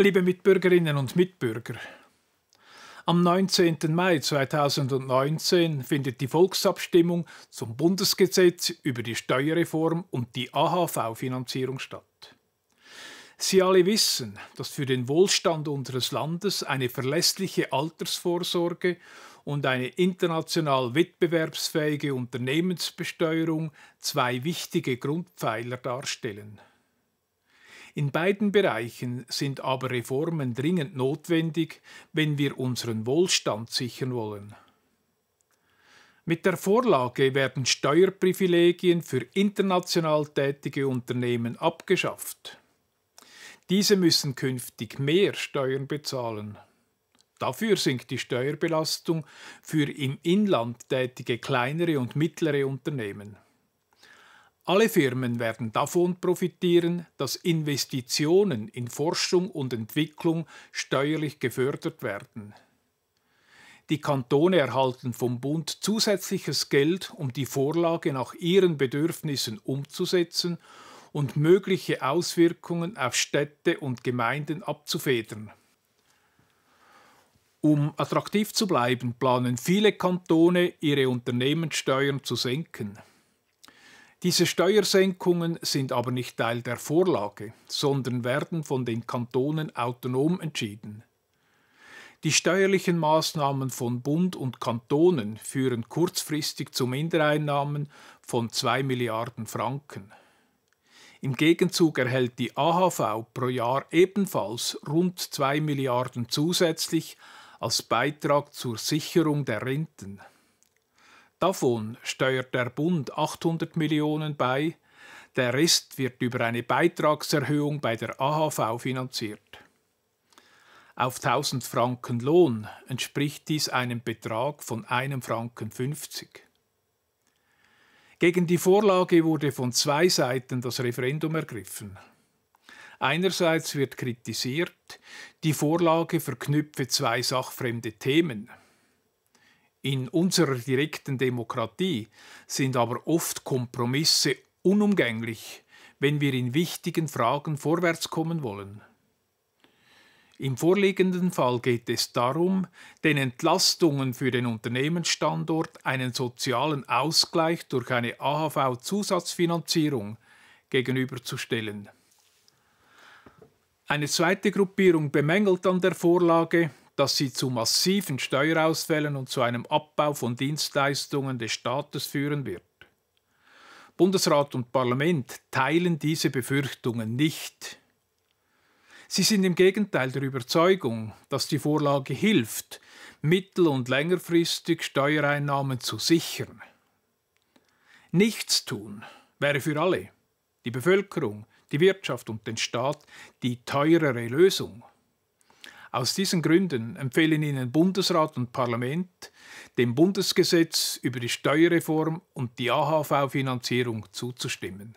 Liebe Mitbürgerinnen und Mitbürger, am 19. Mai 2019 findet die Volksabstimmung zum Bundesgesetz über die Steuerreform und die AHV-Finanzierung statt. Sie alle wissen, dass für den Wohlstand unseres Landes eine verlässliche Altersvorsorge und eine international wettbewerbsfähige Unternehmensbesteuerung zwei wichtige Grundpfeiler darstellen. In beiden Bereichen sind aber Reformen dringend notwendig, wenn wir unseren Wohlstand sichern wollen. Mit der Vorlage werden Steuerprivilegien für international tätige Unternehmen abgeschafft. Diese müssen künftig mehr Steuern bezahlen. Dafür sinkt die Steuerbelastung für im Inland tätige kleinere und mittlere Unternehmen. Alle Firmen werden davon profitieren, dass Investitionen in Forschung und Entwicklung steuerlich gefördert werden. Die Kantone erhalten vom Bund zusätzliches Geld, um die Vorlage nach ihren Bedürfnissen umzusetzen und mögliche Auswirkungen auf Städte und Gemeinden abzufedern. Um attraktiv zu bleiben, planen viele Kantone, ihre Unternehmenssteuern zu senken. Diese Steuersenkungen sind aber nicht Teil der Vorlage, sondern werden von den Kantonen autonom entschieden. Die steuerlichen Maßnahmen von Bund und Kantonen führen kurzfristig zu Mindereinnahmen von 2 Milliarden Franken. Im Gegenzug erhält die AHV pro Jahr ebenfalls rund 2 Milliarden zusätzlich als Beitrag zur Sicherung der Renten. Davon steuert der Bund 800 Millionen bei, der Rest wird über eine Beitragserhöhung bei der AHV finanziert. Auf 1000 Franken Lohn entspricht dies einem Betrag von 1 Franken 50. Gegen die Vorlage wurde von zwei Seiten das Referendum ergriffen. Einerseits wird kritisiert, die Vorlage verknüpfe zwei sachfremde Themen. In unserer direkten Demokratie sind aber oft Kompromisse unumgänglich, wenn wir in wichtigen Fragen vorwärtskommen wollen. Im vorliegenden Fall geht es darum, den Entlastungen für den Unternehmensstandort einen sozialen Ausgleich durch eine AHV-Zusatzfinanzierung gegenüberzustellen. Eine zweite Gruppierung bemängelt an der Vorlage, dass sie zu massiven Steuerausfällen und zu einem Abbau von Dienstleistungen des Staates führen wird. Bundesrat und Parlament teilen diese Befürchtungen nicht. Sie sind im Gegenteil der Überzeugung, dass die Vorlage hilft, mittel- und längerfristig Steuereinnahmen zu sichern. Nichts tun wäre für alle, die Bevölkerung, die Wirtschaft und den Staat, die teurere Lösung. Aus diesen Gründen empfehlen Ihnen Bundesrat und Parlament, dem Bundesgesetz über die Steuerreform und die AHV-Finanzierung zuzustimmen.